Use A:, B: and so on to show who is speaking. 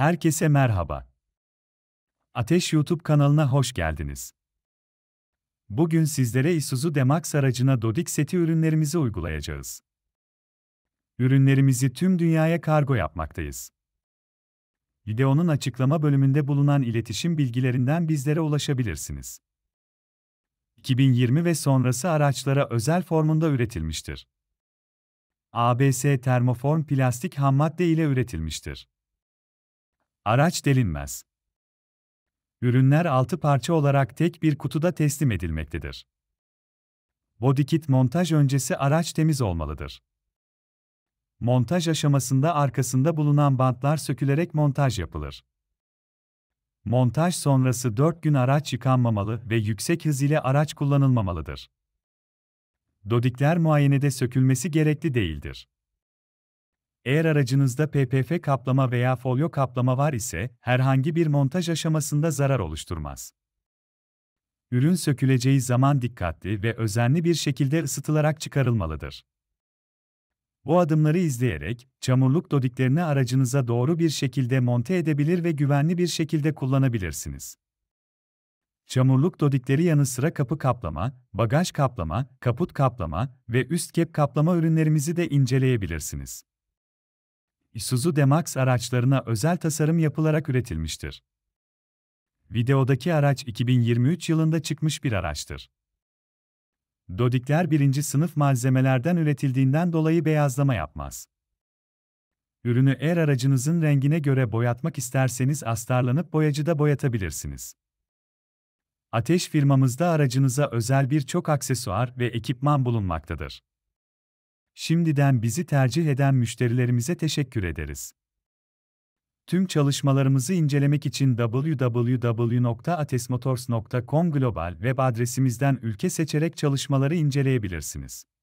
A: Herkese merhaba. Ateş YouTube kanalına hoş geldiniz. Bugün sizlere Isuzu D-Max aracına Dodik seti ürünlerimizi uygulayacağız. Ürünlerimizi tüm dünyaya kargo yapmaktayız. Videonun açıklama bölümünde bulunan iletişim bilgilerinden bizlere ulaşabilirsiniz. 2020 ve sonrası araçlara özel formunda üretilmiştir. ABS termoform plastik hammadde ile üretilmiştir. Araç delinmez. Ürünler 6 parça olarak tek bir kutuda teslim edilmektedir. Bodykit montaj öncesi araç temiz olmalıdır. Montaj aşamasında arkasında bulunan bantlar sökülerek montaj yapılır. Montaj sonrası 4 gün araç yıkanmamalı ve yüksek hız ile araç kullanılmamalıdır. Dodikler muayenede sökülmesi gerekli değildir. Eğer aracınızda PPF kaplama veya folyo kaplama var ise, herhangi bir montaj aşamasında zarar oluşturmaz. Ürün söküleceği zaman dikkatli ve özenli bir şekilde ısıtılarak çıkarılmalıdır. Bu adımları izleyerek, çamurluk dodiklerini aracınıza doğru bir şekilde monte edebilir ve güvenli bir şekilde kullanabilirsiniz. Çamurluk dodikleri yanı sıra kapı kaplama, bagaj kaplama, kaput kaplama ve üst kep kaplama ürünlerimizi de inceleyebilirsiniz. Isuzu D-Max araçlarına özel tasarım yapılarak üretilmiştir. Videodaki araç 2023 yılında çıkmış bir araçtır. Dodikler birinci sınıf malzemelerden üretildiğinden dolayı beyazlama yapmaz. Ürünü eğer aracınızın rengine göre boyatmak isterseniz astarlanıp boyacıda boyatabilirsiniz. Ateş firmamızda aracınıza özel birçok aksesuar ve ekipman bulunmaktadır. Şimdiden bizi tercih eden müşterilerimize teşekkür ederiz. Tüm çalışmalarımızı incelemek için www.atesmotors.com global web adresimizden ülke seçerek çalışmaları inceleyebilirsiniz.